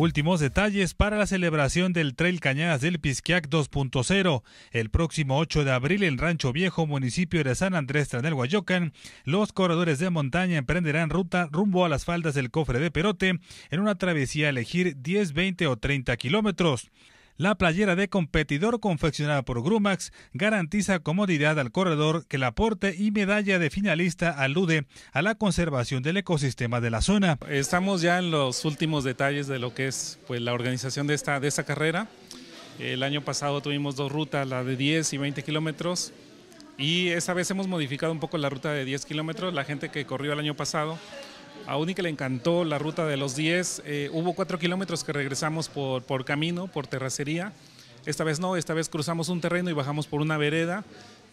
Últimos detalles para la celebración del Trail Cañadas del Pisquiac 2.0. El próximo 8 de abril en Rancho Viejo, municipio de San Andrés Tranel Guayocan, los corredores de montaña emprenderán ruta rumbo a las faldas del cofre de Perote en una travesía elegir 10, 20 o 30 kilómetros. La playera de competidor confeccionada por Grumax garantiza comodidad al corredor que el aporte y medalla de finalista alude a la conservación del ecosistema de la zona. Estamos ya en los últimos detalles de lo que es pues, la organización de esta, de esta carrera. El año pasado tuvimos dos rutas, la de 10 y 20 kilómetros. Y esta vez hemos modificado un poco la ruta de 10 kilómetros. La gente que corrió el año pasado a le encantó la ruta de los 10. Eh, hubo 4 kilómetros que regresamos por, camino, por terracería. Esta vez no, esta vez cruzamos un terreno y bajamos por una vereda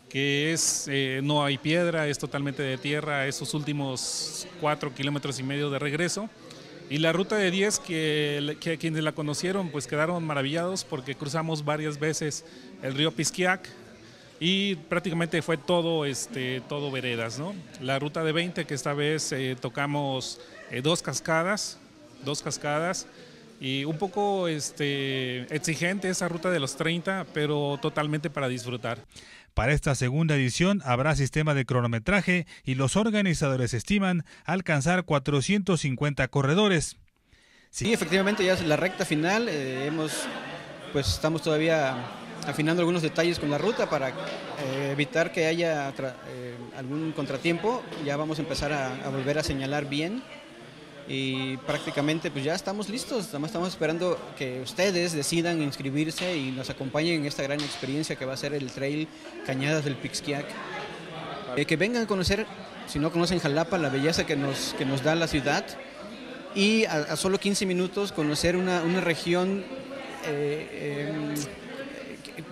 que es, eh, no hay piedra, es totalmente de tierra, esos últimos 4 kilómetros y medio de regreso. Y la ruta de 10, que, quienes la conocieron, pues quedaron maravillados porque cruzamos varias veces el río Pisquiac, y prácticamente fue todo, este, todo veredas, ¿no? La ruta de 20, que esta vez eh, tocamos eh, dos cascadas, dos cascadas, y un poco este, exigente esa ruta de los 30, pero totalmente para disfrutar. Para esta segunda edición habrá sistema de cronometraje y los organizadores estiman alcanzar 450 corredores. Sí, efectivamente ya es la recta final, eh, hemos, pues estamos todavía afinando algunos detalles con la ruta para eh, evitar que haya eh, algún contratiempo. Ya vamos a empezar a, volver a señalar bien y prácticamente pues ya estamos listos. Además estamos esperando que ustedes decidan inscribirse y nos acompañen en esta gran experiencia que va a ser el Trail Cañadas del Pixquiac. Eh, que vengan a conocer, si no conocen Jalapa, la belleza que nos, que nos da la ciudad y a, solo 15 minutos conocer una, región em,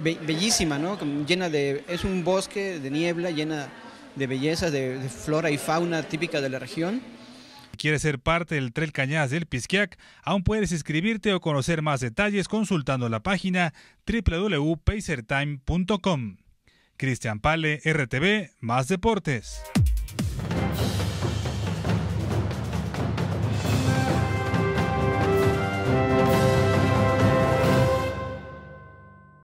bellísima, ¿no? Llena de, es un bosque de niebla, llena de belleza, de, flora y fauna típica de la región. ¿Quieres ser parte del Trail Cañadas del Pisquiac? Aún puedes inscribirte o conocer más detalles consultando la página www.pacertime.com. Cristian Pale, RTV, Más Deportes.